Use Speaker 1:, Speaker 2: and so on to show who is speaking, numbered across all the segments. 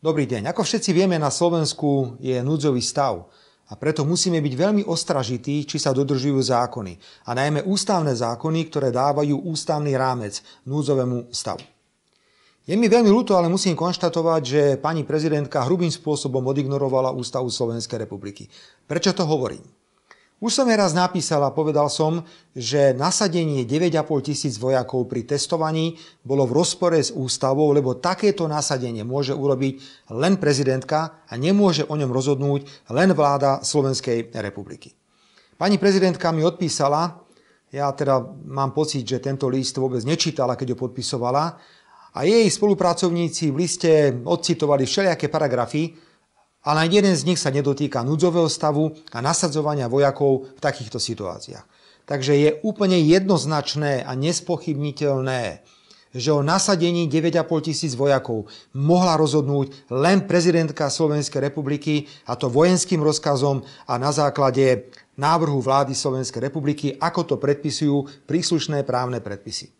Speaker 1: Dobrý deň. Ako všetci vieme, na Slovensku je núdzový stav a preto musíme byť veľmi ostražití, či sa dodržujú zákony a najmä ústavné zákony, ktoré dávajú ústavný rámec núdzovému stavu. Je mi veľmi ľúto, ale musím konštatovať, že pani prezidentka hrubým spôsobom odignorovala ústavu Slovenskej republiky. Prečo to hovorím? Už som raz napísal a povedal som, že nasadenie 9,5 tisíc vojakov pri testovaní bolo v rozpore s ústavou, lebo takéto nasadenie môže urobiť len prezidentka a nemôže o ňom rozhodnúť len vláda Slovenskej republiky. Pani prezidentka mi odpísala, ja teda mám pocit, že tento list vôbec nečítala, keď ho podpisovala, a jej spolupracovníci v liste odcitovali všelijaké paragrafy, ale ani jeden z nich sa nedotýka núdzového stavu a nasadzovania vojakov v takýchto situáciách. Takže je úplne jednoznačné a nespochybniteľné, že o nasadení 9,5 tisíc vojakov mohla rozhodnúť len prezidentka Slovenskej republiky a to vojenským rozkazom a na základe návrhu vlády Slovenskej republiky, ako to predpisujú príslušné právne predpisy.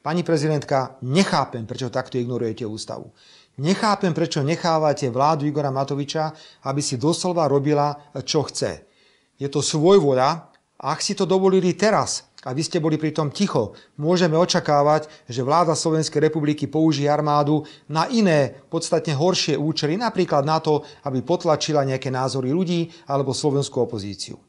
Speaker 1: Pani prezidentka, nechápem, prečo takto ignorujete ústavu. Nechápem, prečo nechávate vládu Igora Matoviča, aby si doslova robila, čo chce. Je to svoj voľa. Ak si to dovolili teraz a vy ste boli pritom ticho, môžeme očakávať, že vláda Slovenskej republiky použije armádu na iné, podstatne horšie účely, napríklad na to, aby potlačila nejaké názory ľudí alebo slovenskú opozíciu.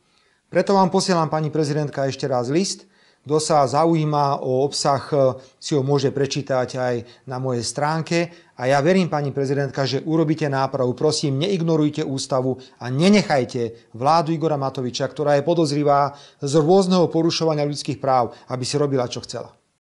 Speaker 1: Preto vám posielam, pani prezidentka, ešte raz list – kto sa zaujíma o obsah, eh, si ho môže prečítať aj na mojej stránke. A ja verím, pani prezidentka, že urobíte nápravu. Prosím, neignorujte ústavu a nenechajte vládu Igora Matoviča, ktorá je podozrivá z rôzneho porušovania ľudských práv, aby si robila, čo chcela.